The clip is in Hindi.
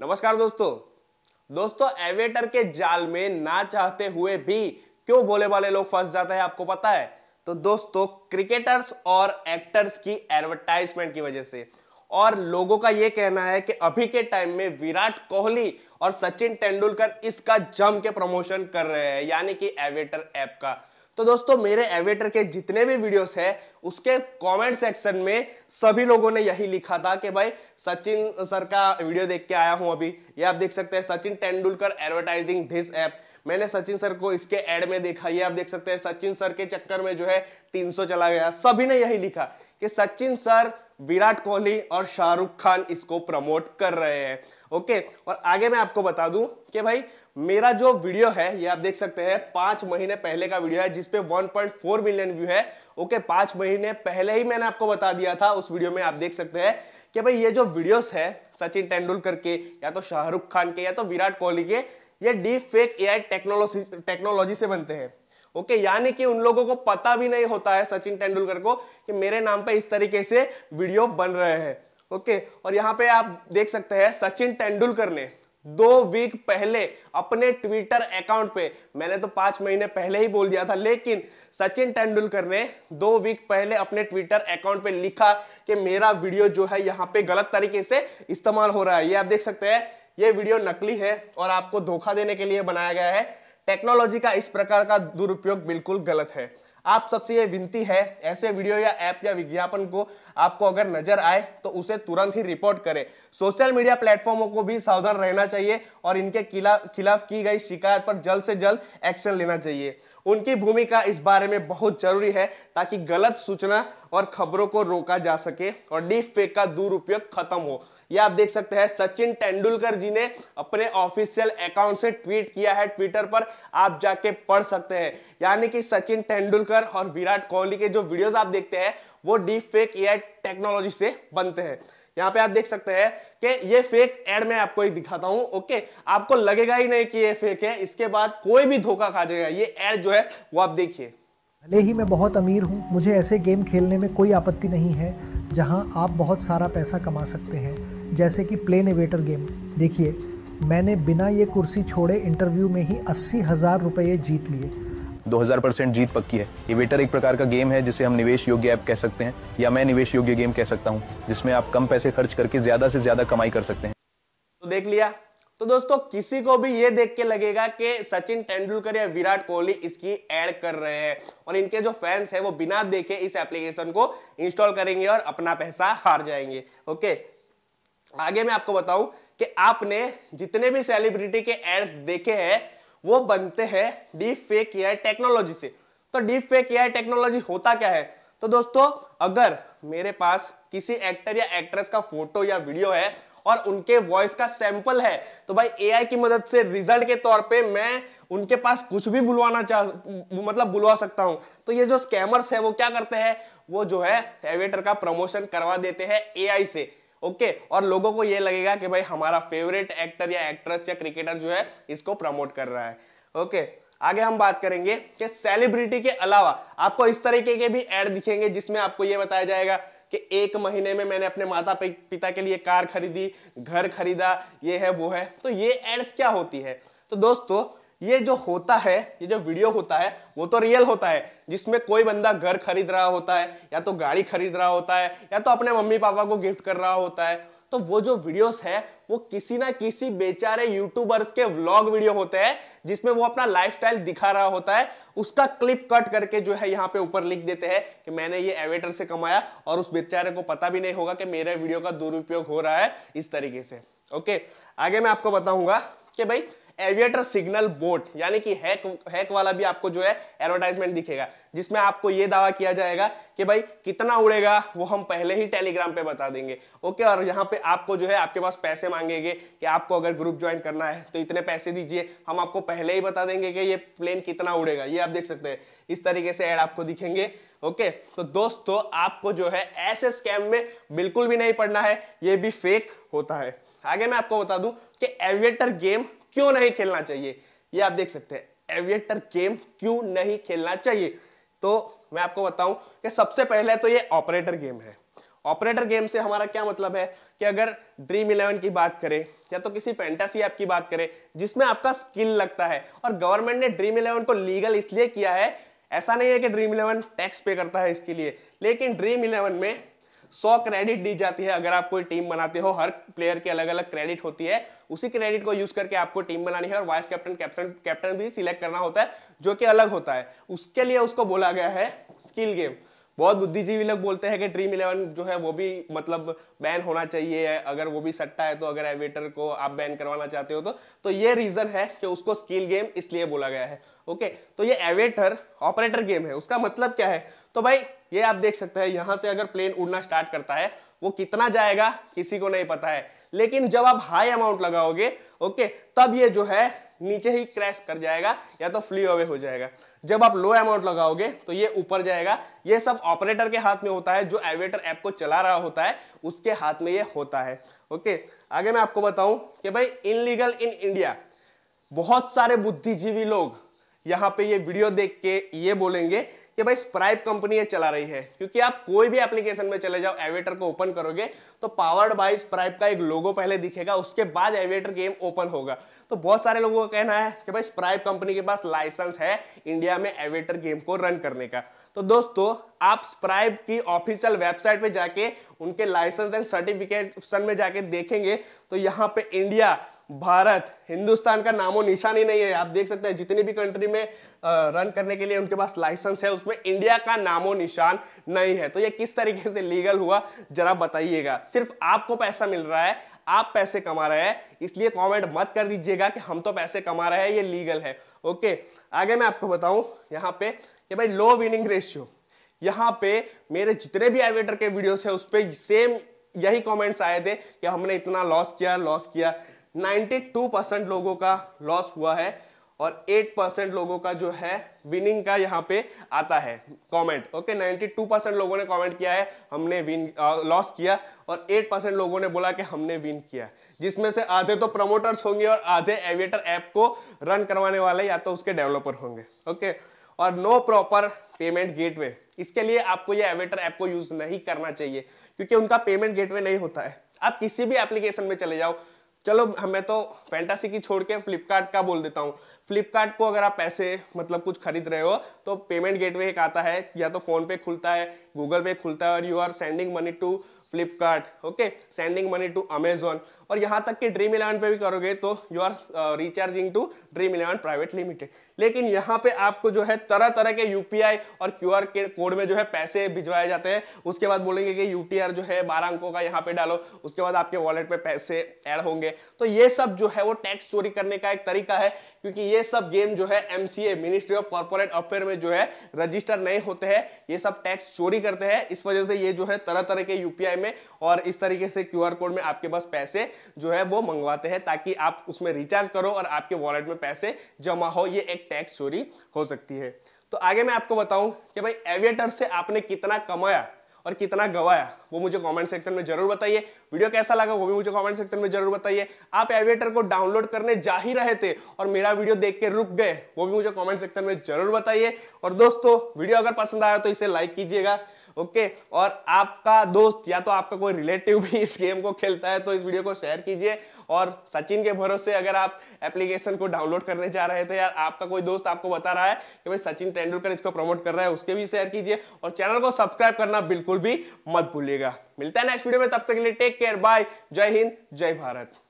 नमस्कार दोस्तों दोस्तों एवेटर के जाल में ना चाहते हुए भी क्यों बोले वाले लोग फंस जाते हैं आपको पता है तो दोस्तों क्रिकेटर्स और एक्टर्स की एडवर्टाइजमेंट की वजह से और लोगों का यह कहना है कि अभी के टाइम में विराट कोहली और सचिन तेंदुलकर इसका जम के प्रमोशन कर रहे हैं यानी कि एवेटर ऐप का तो दोस्तों मेरे एवेटर के जितने भी वीडियोस हैं उसके कमेंट सेक्शन में सभी लोगों ने यही लिखा था कि भाई सचिन सर का वीडियो देख के आया हूं अभी ये आप देख सकते हैं Sachin Tendulkar advertising this app मैंने सचिन सर को इसके एड में देखा ये आप देख सकते हैं सचिन सर के चक्कर में जो है तीन चला गया सभी ने यही लिखा कि सचिन सर विराट कोहली और शाहरुख खान इसको प्रमोट कर रहे हैं ओके और आगे मैं आपको बता दूं कि भाई मेरा जो वीडियो है ये आप देख सकते हैं पांच महीने पहले का वीडियो है जिसपे 1.4 मिलियन व्यू है ओके पांच महीने पहले ही मैंने आपको बता दिया था उस वीडियो में आप देख सकते हैं कि भाई ये जो वीडियोस है सचिन तेंदुलकर के या तो शाहरुख खान के या तो विराट कोहली के ये deep fake a technology technology से बनते हैं ओके यानी कि उन लोगों को पता भी नहीं होता है सचिन तेंदुलकर को कि मेरे नाम पे इस तरीके से वीडियो बन रहे हैं ओके और यहाँ पे आप देख सकते हैं सचिन तेंदुलकर ने दो वीक पहले अपने ट्विटर अकाउंट पे मैंने तो पांच महीने पहले ही बोल दिया था लेकिन सचिन तेंदुलकर ने दो वीक पहले अपने ट्विटर अकाउंट पे लिखा कि मेरा वीडियो जो है यहाँ पे गलत तरीके से इस्तेमाल हो रहा है ये आप देख सकते हैं ये वीडियो नकली है और आपको धोखा देने के लिए बनाया गया है टेक्नोलॉजी का इस प्रकार का दुरुपयोग बिल्कुल गलत है आप सबसे ये विनती है ऐसे वीडियो या ऐप या विज्ञापन को आपको अगर नजर आए तो उसे तुरंत ही रिपोर्ट करें सोशल मीडिया प्लेटफॉर्मों को भी सावधान रहना चाहिए और इनके खिलाफ की गई शिकायत पर जल्द से जल्द एक्शन लेना चाहिए उनकी भूमिका इस बारे में बहुत जरूरी है ताकि गलत सूचना और खबरों को रोका जा सके और डीप फेक का दुरुपयोग खत्म हो यह आप देख सकते हैं सचिन तेंदुलकर जी ने अपने ऑफिशियल अकाउंट से ट्वीट किया है ट्विटर पर आप जाके पढ़ सकते हैं यानी कि सचिन तेंदुलकर और विराट कोहली के जो वीडियोस आप देखते हैं वो डीप फेक ए टेक्नोलॉजी से बनते हैं यहाँ पे आप देख सकते हैं कि ये फेक एड मैं आपको एक दिखाता हूं ओके आपको लगेगा ही नहीं कि ये फेक है इसके बाद कोई भी धोखा खा जाएगा ये एड जो है वो आप देखिए भले ही मैं बहुत अमीर हूँ मुझे ऐसे गेम खेलने में कोई आपत्ति नहीं है जहाँ आप बहुत सारा पैसा कमा सकते हैं जैसे कि प्लेन एवेटर गेम देखिए मैंने बिना ये कुर्सी छोड़े इंटरव्यू में ही अस्सी हज़ार रुपये जीत लिए 2000 परसेंट जीत पक्की है ये वेटर एक प्रकार का गेम है जिसे हम निवेश योग्य ऐप कह सकते हैं या मैं निवेश योग्य गेम कह सकता हूँ जिसमें आप कम पैसे खर्च करके ज्यादा से ज्यादा कमाई कर सकते हैं तो देख लिया तो दोस्तों किसी को भी ये देख के लगेगा कि सचिन तेंदुलकर या विराट कोहली इसकी ऐड कर रहे हैं और इनके जो फैंस हैं वो बिना देखे इस एप्लीकेशन को इंस्टॉल करेंगे और अपना पैसा हार जाएंगे ओके आगे मैं आपको बताऊं कि आपने जितने भी सेलिब्रिटी के एड्स देखे हैं वो बनते हैं डीप फेक एआई टेक्नोलॉजी से तो डीप फेक एआई टेक्नोलॉजी होता क्या है तो दोस्तों अगर मेरे पास किसी एक्टर या एक्ट्रेस का फोटो या वीडियो है और उनके वॉइस का सैंपल है तो भाई एआई की मदद से रिजल्ट के तौर पे मैं उनके पास कुछ भी बुलवाना चाह मतलब बुलवा सकता हूं तो ये जो स्कैमर्स है वो क्या करते हैं वो जो है एवेटर का प्रमोशन करवा देते हैं एआई से ओके और लोगों को यह लगेगा कि भाई हमारा फेवरेट एक्टर या एक्ट्रेस या क्रिकेटर जो है इसको प्रमोट कर रहा है ओके आगे हम बात करेंगे कि सेलिब्रिटी के अलावा आपको इस तरीके के भी एड दिखेंगे जिसमें आपको ये बताया जाएगा कि एक महीने में मैंने अपने माता पिता के लिए कार खरीदी घर खरीदा ये है वो है तो ये एड्स क्या होती है तो दोस्तों ये जो होता है ये जो वीडियो होता है वो तो रियल होता है जिसमें कोई बंदा घर खरीद रहा होता है या तो गाड़ी खरीद रहा होता है या तो अपने मम्मी पापा को गिफ्ट कर रहा होता है तो वो जो वीडियोस है वो किसी ना किसी बेचारे यूट्यूबर्स के व्लॉग वीडियो होते हैं जिसमें वो अपना लाइफस्टाइल दिखा रहा होता है उसका क्लिप कट करके जो है यहाँ पे ऊपर लिख देते हैं कि मैंने ये एवेटर से कमाया और उस बेचारे को पता भी नहीं होगा कि मेरे वीडियो का दुरुपयोग हो रहा है इस तरीके से ओके आगे मैं आपको बताऊंगा कि भाई एविएटर सिग्नल बोट यानी कि हैक हैक वाला भी आपको जो है एडवर्टाइजमेंट दिखेगा जिसमें आपको यह दावा किया जाएगा कि भाई कितना उड़ेगा वो हम पहले ही टेलीग्राम पे बता देंगे ओके और यहाँ पे आपको जो है आपके पास पैसे मांगेंगे कि आपको अगर ग्रुप ज्वाइन करना है तो इतने पैसे दीजिए हम आपको पहले ही बता देंगे कि ये प्लेन कितना उड़ेगा ये आप देख सकते हैं इस तरीके से एड आपको दिखेंगे ओके तो दोस्तों आपको जो है ऐसे स्कैम में बिल्कुल भी नहीं पड़ना है ये भी फेक होता है आगे मैं आपको बता दूं कि एविएटर गेम क्यों नहीं खेलना चाहिए ये आप देख सकते हैं एविएटर गेम क्यों नहीं खेलना चाहिए तो मैं आपको बताऊं कि सबसे पहले तो ये ऑपरेटर गेम है ऑपरेटर गेम से हमारा क्या मतलब है कि अगर ड्रीम इलेवन की बात करें या तो किसी फैंटेसी ऐप की बात करें जिसमें आपका स्किल लगता है और गवर्नमेंट ने ड्रीम इलेवन को लीगल इसलिए किया है ऐसा नहीं है कि ड्रीम इलेवन टैक्स पे करता है इसके लिए लेकिन ड्रीम इलेवन में सौ क्रेडिट दी जाती है अगर आप कोई टीम बनाते हो हर प्लेयर की अलग अलग क्रेडिट होती है उसी क्रेडिट को यूज करके आपको टीम बनानी है और वाइस कैप्टन कैप्टन कैप्टन भी सिलेक्ट करना होता है जो कि अलग होता है उसके लिए उसको बोला गया है स्किल गेम बहुत बुद्धिजीवी लोग बोलते हैं कि ड्रीम इलेवन जो है वो भी मतलब बैन होना चाहिए अगर वो भी सट्टा है तो अगर एवेटर को आप बैन करवाना चाहते हो तो तो ये रीजन है कि उसको स्किल गेम इसलिए बोला गया है ओके तो ये एवेटर ऑपरेटर गेम है उसका मतलब क्या है तो भाई ये आप देख सकते हैं यहाँ से अगर प्लेन उड़ना स्टार्ट करता है वो कितना जाएगा किसी को नहीं पता है लेकिन जब आप हाई अमाउंट लगाओगे ओके तब ये जो है नीचे ही क्रैश कर जाएगा या तो फ्ली अवे हो जाएगा जब आप लो अमाउंट लगाओगे तो ये ऊपर जाएगा ये सब ऑपरेटर के हाथ में होता है जो एवेटर ऐप को चला रहा होता है उसके हाथ में ये होता है ओके आगे मैं आपको बताऊं कि भाई इनलीगल इन इंडिया बहुत सारे बुद्धिजीवी लोग यहाँ पे ये वीडियो देख के ये बोलेंगे कि भाई स्प्राइप कंपनी ये चला रही है क्योंकि आप कोई भी एप्लीकेशन में चले जाओ एवेटर को ओपन करोगे तो पावर्ड बाई स्प्राइप का एक लोगो पहले दिखेगा उसके बाद एवेटर गेम ओपन होगा तो बहुत सारे लोगों का कहना है कि भाई स्प्राइप कंपनी के पास लाइसेंस है इंडिया में एवेटर गेम को रन करने का तो दोस्तों आप स्प्राइब की ऑफिशियल वेबसाइट पे जाके उनके लाइसेंस एंड सर्टिफिकेशन में जाके देखेंगे तो यहाँ पे इंडिया भारत हिंदुस्तान का नामो निशान ही नहीं है आप देख सकते हैं जितनी भी कंट्री में रन करने के लिए उनके पास लाइसेंस है उसमें इंडिया का नामो निशान नहीं है तो ये किस तरीके से लीगल हुआ जरा बताइएगा सिर्फ आपको पैसा मिल रहा है आप पैसे कमा रहे हैं इसलिए कमेंट मत कर दीजिएगा कि हम तो पैसे कमा रहे हैं ये लीगल है ओके आगे मैं आपको बताऊं यहाँ पे कि भाई लो विनिंग रेशियो यहाँ पे मेरे जितने भी एवेटर के वीडियोस है उस पर सेम यही कमेंट्स आए थे कि हमने इतना लॉस किया लॉस किया 92 परसेंट लोगों का लॉस हुआ है और 8 परसेंट लोगों का जो है विनिंग का यहाँ पे आता है कमेंट ओके 92 परसेंट लोगों ने कमेंट किया है हमने विन लॉस किया और 8 परसेंट लोगों ने बोला कि हमने विन किया जिसमें से आधे तो प्रमोटर्स होंगे और आधे एविएटर ऐप को रन करवाने वाले या तो उसके डेवलपर होंगे ओके और नो प्रॉपर पेमेंट गेटवे इसके लिए आपको ये एवेटर ऐप को यूज नहीं करना चाहिए क्योंकि उनका पेमेंट गेटवे नहीं होता है आप किसी भी एप्लीकेशन में चले जाओ चलो हमें तो फैंटासी की छोड़ के फ्लिपकार्ट का बोल देता हूँ फ्लिपकार्ट को अगर आप पैसे मतलब कुछ खरीद रहे हो तो पेमेंट गेटवे एक आता है या तो फोन पे खुलता है गूगल पे खुलता है और you are sending money to Flipkart okay sending money to Amazon और यहाँ तक कि ड्रीम इलेवन पे भी करोगे तो you are recharging to Dream Eleven private limited लेकिन यहाँ पे आपको जो है तरह तरह के यूपीआई और क्यू आर कोड में जो है पैसे भिजवाए जाते हैं उसके बाद बोलेंगे कि यूटीआर जो है बारह अंकों का यहाँ पे डालो उसके बाद आपके वॉलेट पे पैसे ऐड होंगे तो ये सब जो है वो टैक्स चोरी करने का एक तरीका है क्योंकि ये सब गेम जो है MCA ministry of corporate affair में जो है रजिस्टर नहीं होते हैं ये सब टैक्स चोरी करते हैं इस वजह से ये जो है तरह तरह के यूपीआई में और इस तरीके से क्यू कोड में आपके पास पैसे जो है वो मंगवाते हैं ताकि आप उसमें रिचार्ज करो और आपके वॉलेट में पैसे जमा हो ये एक टैक्स चोरी हो सकती है तो आगे मैं आपको बताऊं कि भाई एविएटर से आपने कितना कमाया और कितना गवाया वो मुझे कमेंट सेक्शन में जरूर बताइए वीडियो कैसा लगा वो भी मुझे कमेंट सेक्शन में जरूर बताइए आप एविएटर को डाउनलोड करने जा ही रहे थे और मेरा वीडियो देख के रुक गए वो भी मुझे कमेंट सेक्शन में जरूर बताइए और दोस्तों वीडियो अगर पसंद आया तो इसे लाइक कीजिएगा ओके और आपका दोस्त या तो आपका कोई रिलेटिव भी इस गेम को खेलता है तो इस वीडियो को शेयर कीजिए और सचिन के भरोसे अगर आप एप्लीकेशन को डाउनलोड करने जा रहे थे तो या आपका कोई दोस्त आपको बता रहा है कि भाई सचिन तेंदुलकर इसको प्रमोट कर रहा है उसके भी शेयर कीजिए और चैनल को सब्सक्राइब करना बिल्कुल भी मत भूलिएगा मिलता है नेक्स्ट वीडियो में तब तक के लिए टेक केयर बाय जय हिंद जय भारत